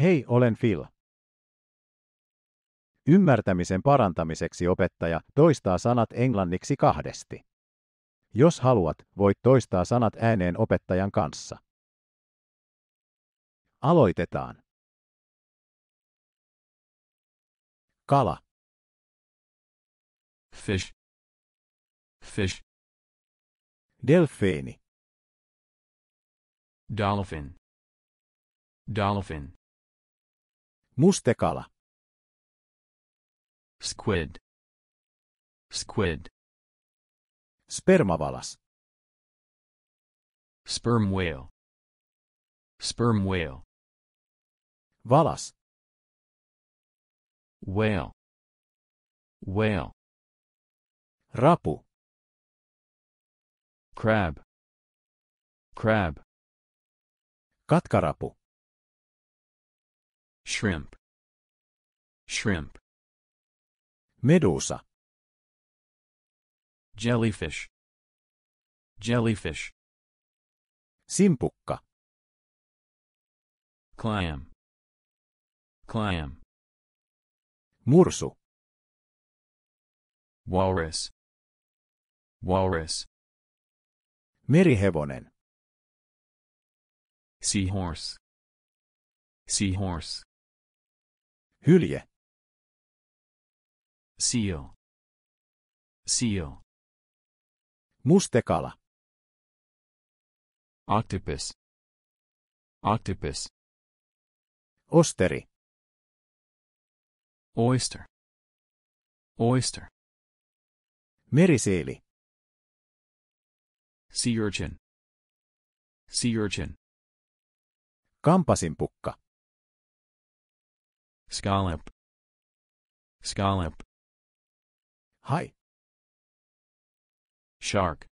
Hei, olen Phil. Ymmärtämisen parantamiseksi opettaja toistaa sanat englanniksi kahdesti. Jos haluat, voit toistaa sanat ääneen opettajan kanssa. Aloitetaan. Kala. Fish. Fish. Delfiini. Dolphin. Dolphin. Mustekala. Squid. Squid. Spermavalas. Sperm whale. Sperm whale. Valas. Whale. Whale. Rapu. Crab. Crab. Katkarapu. Shrimp. Shrimp. Medusa. Jellyfish. Jellyfish. Simpukka. Clam. Clam. Mursu. Walrus. Walrus. Merihevonen. Seahorse. Seahorse. Hylje. Sio. Sio. Mustekala. Octopus. Octopus. Osteri. Oyster. Oyster. Merisiili. Sea urchin. Sea urchin. Kampasinpukka. scallop scallop hi shark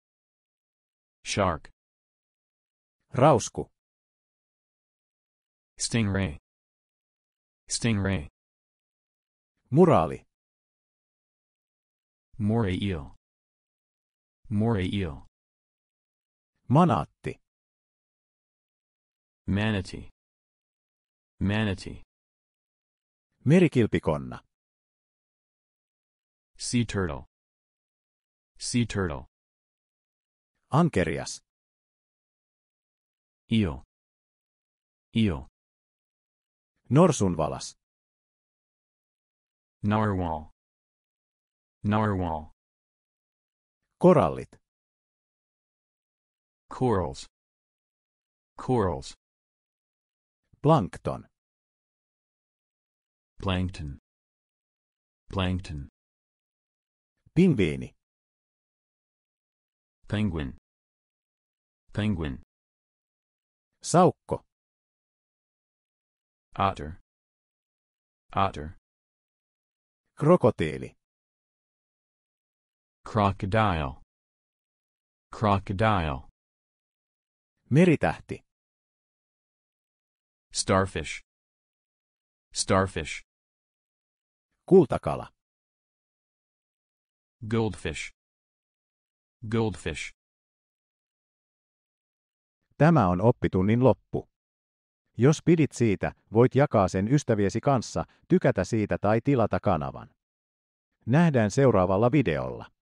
shark rausku stingray stingray Murali. moray eel moray eel manaatti manatee manatee Merikilpikonna. Sea turtle. Sea turtle. Ankerias. Io. Io. Norsunvalas. Narwhal. Narwhal. Korallit. Corals. Corals. Plankton plankton plankton pingviini penguin penguin saukko otter otter krokotiili crocodile crocodile meritähti starfish starfish Kultakala. Goldfish. Goldfish. Tämä on oppitunnin loppu. Jos pidit siitä, voit jakaa sen ystäviesi kanssa, tykätä siitä tai tilata kanavan. Nähdään seuraavalla videolla.